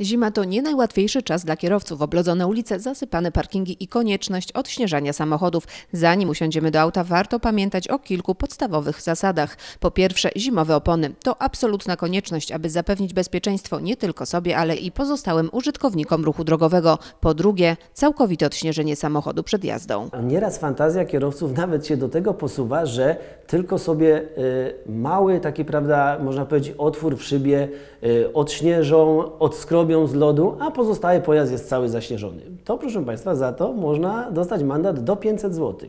Zima to nie najłatwiejszy czas dla kierowców. Oblodzone ulice, zasypane parkingi i konieczność odśnieżania samochodów. Zanim usiądziemy do auta, warto pamiętać o kilku podstawowych zasadach. Po pierwsze, zimowe opony. To absolutna konieczność, aby zapewnić bezpieczeństwo nie tylko sobie, ale i pozostałym użytkownikom ruchu drogowego. Po drugie, całkowite odśnieżenie samochodu przed jazdą. Nieraz fantazja kierowców nawet się do tego posuwa, że tylko sobie y, mały taki, prawda, można powiedzieć, otwór w szybie y, odśnieżą, odskrobią robią z lodu, a pozostały pojazd jest cały zaśnieżony. To proszę Państwa, za to można dostać mandat do 500 zł.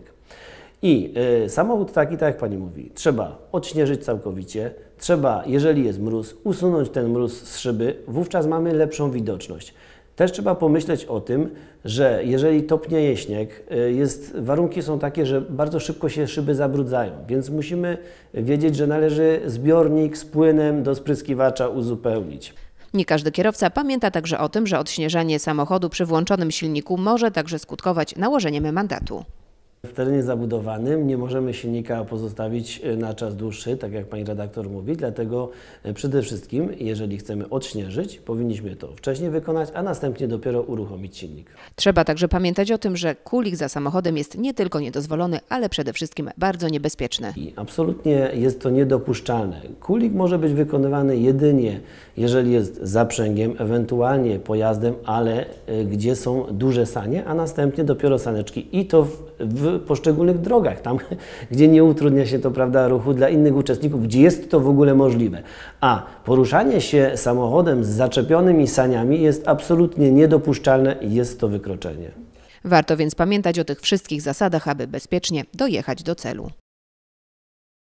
I y, samochód taki, tak jak Pani mówi, trzeba odśnieżyć całkowicie, trzeba, jeżeli jest mróz, usunąć ten mróz z szyby, wówczas mamy lepszą widoczność. Też trzeba pomyśleć o tym, że jeżeli topnieje śnieg, y, jest, warunki są takie, że bardzo szybko się szyby zabrudzają, więc musimy wiedzieć, że należy zbiornik z płynem do spryskiwacza uzupełnić. Nie każdy kierowca pamięta także o tym, że odśnieżanie samochodu przy włączonym silniku może także skutkować nałożeniem mandatu. W terenie zabudowanym nie możemy silnika pozostawić e, na czas dłuższy, tak jak pani redaktor mówi, dlatego e, przede wszystkim, jeżeli chcemy odśnieżyć, powinniśmy to wcześniej wykonać, a następnie dopiero uruchomić silnik. Trzeba także pamiętać o tym, że kulik za samochodem jest nie tylko niedozwolony, ale przede wszystkim bardzo niebezpieczny. I absolutnie jest to niedopuszczalne. Kulik może być wykonywany jedynie, jeżeli jest zaprzęgiem, ewentualnie pojazdem, ale e, gdzie są duże sanie, a następnie dopiero saneczki i to w, w poszczególnych drogach, tam gdzie nie utrudnia się to prawda, ruchu dla innych uczestników, gdzie jest to w ogóle możliwe. A poruszanie się samochodem z zaczepionymi saniami jest absolutnie niedopuszczalne i jest to wykroczenie. Warto więc pamiętać o tych wszystkich zasadach, aby bezpiecznie dojechać do celu.